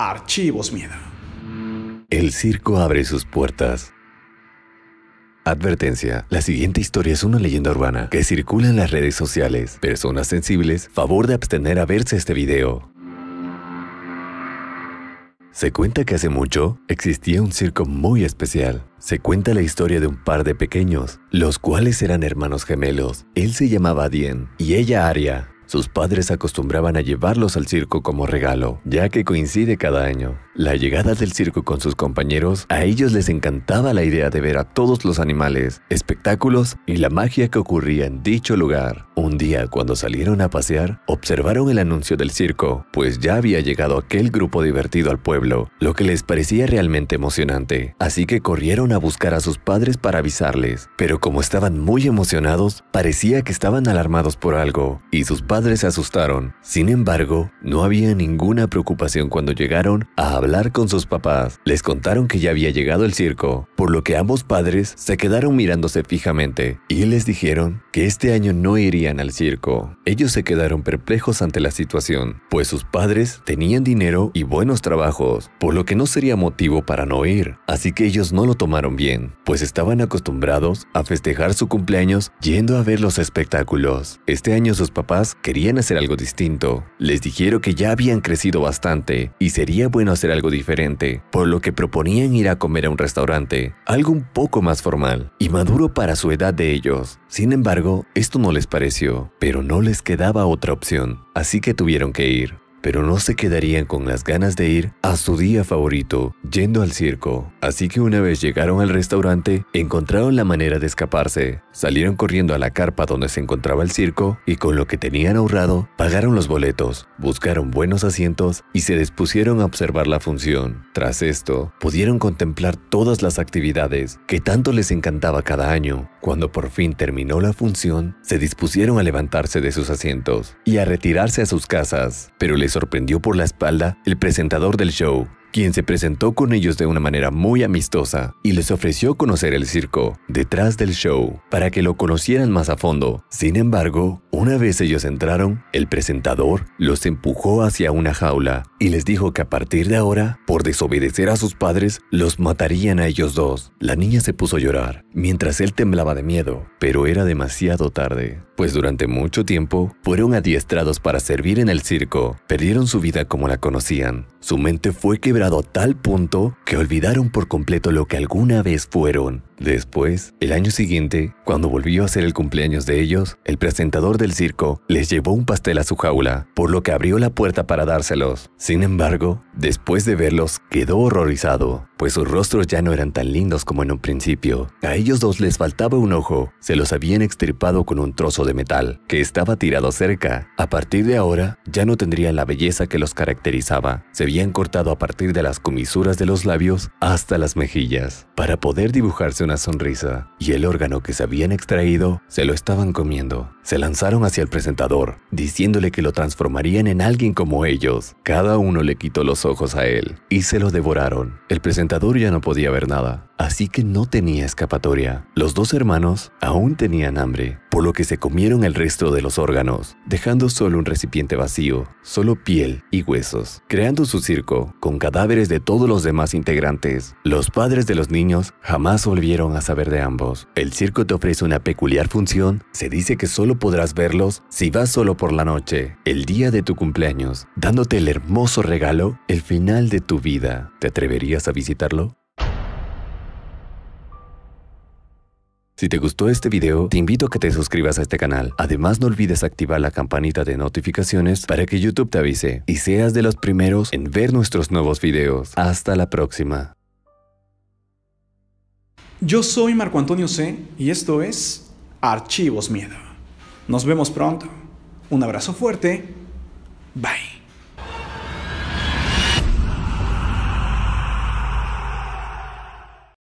Archivos Miedo. El circo abre sus puertas. Advertencia. La siguiente historia es una leyenda urbana que circula en las redes sociales. Personas sensibles, favor de abstener a verse este video. Se cuenta que hace mucho existía un circo muy especial. Se cuenta la historia de un par de pequeños, los cuales eran hermanos gemelos. Él se llamaba Dien y ella Aria. Sus padres acostumbraban a llevarlos al circo como regalo, ya que coincide cada año. La llegada del circo con sus compañeros, a ellos les encantaba la idea de ver a todos los animales, espectáculos y la magia que ocurría en dicho lugar. Un día, cuando salieron a pasear, observaron el anuncio del circo, pues ya había llegado aquel grupo divertido al pueblo, lo que les parecía realmente emocionante. Así que corrieron a buscar a sus padres para avisarles, pero como estaban muy emocionados, parecía que estaban alarmados por algo, y sus padres se asustaron. Sin embargo, no había ninguna preocupación cuando llegaron a hablar con sus papás. Les contaron que ya había llegado el circo, por lo que ambos padres se quedaron mirándose fijamente y les dijeron que este año no irían al circo. Ellos se quedaron perplejos ante la situación, pues sus padres tenían dinero y buenos trabajos, por lo que no sería motivo para no ir. Así que ellos no lo tomaron bien, pues estaban acostumbrados a festejar su cumpleaños yendo a ver los espectáculos. Este año sus papás querían hacer algo distinto. Les dijeron que ya habían crecido bastante y sería bueno hacer algo diferente, por lo que proponían ir a comer a un restaurante, algo un poco más formal y maduro para su edad de ellos. Sin embargo, esto no les pareció, pero no les quedaba otra opción, así que tuvieron que ir pero no se quedarían con las ganas de ir a su día favorito, yendo al circo. Así que una vez llegaron al restaurante, encontraron la manera de escaparse. Salieron corriendo a la carpa donde se encontraba el circo y con lo que tenían ahorrado, pagaron los boletos, buscaron buenos asientos y se dispusieron a observar la función. Tras esto, pudieron contemplar todas las actividades que tanto les encantaba cada año cuando por fin terminó la función, se dispusieron a levantarse de sus asientos y a retirarse a sus casas, pero les sorprendió por la espalda el presentador del show, quien se presentó con ellos de una manera muy amistosa y les ofreció conocer el circo detrás del show para que lo conocieran más a fondo. Sin embargo, una vez ellos entraron, el presentador los empujó hacia una jaula y les dijo que a partir de ahora, por desobedecer a sus padres, los matarían a ellos dos. La niña se puso a llorar, mientras él temblaba de miedo, pero era demasiado tarde pues durante mucho tiempo fueron adiestrados para servir en el circo, perdieron su vida como la conocían. Su mente fue quebrada a tal punto que olvidaron por completo lo que alguna vez fueron Después, el año siguiente, cuando volvió a ser el cumpleaños de ellos, el presentador del circo les llevó un pastel a su jaula, por lo que abrió la puerta para dárselos. Sin embargo, después de verlos, quedó horrorizado, pues sus rostros ya no eran tan lindos como en un principio. A ellos dos les faltaba un ojo, se los habían extirpado con un trozo de metal, que estaba tirado cerca. A partir de ahora, ya no tendrían la belleza que los caracterizaba. Se habían cortado a partir de las comisuras de los labios hasta las mejillas, para poder dibujarse una sonrisa, y el órgano que se habían extraído se lo estaban comiendo. Se lanzaron hacia el presentador, diciéndole que lo transformarían en alguien como ellos. Cada uno le quitó los ojos a él, y se lo devoraron. El presentador ya no podía ver nada, así que no tenía escapatoria. Los dos hermanos aún tenían hambre, por lo que se comieron el resto de los órganos, dejando solo un recipiente vacío, solo piel y huesos, creando su circo con cadáveres de todos los demás integrantes. Los padres de los niños jamás volvieron a saber de ambos. El circo te ofrece una peculiar función, se dice que solo podrás verlos si vas solo por la noche, el día de tu cumpleaños, dándote el hermoso regalo, el final de tu vida. ¿Te atreverías a visitarlo? Si te gustó este video, te invito a que te suscribas a este canal. Además no olvides activar la campanita de notificaciones para que YouTube te avise y seas de los primeros en ver nuestros nuevos videos. Hasta la próxima. Yo soy Marco Antonio C y esto es Archivos Miedo. Nos vemos pronto. Un abrazo fuerte. Bye.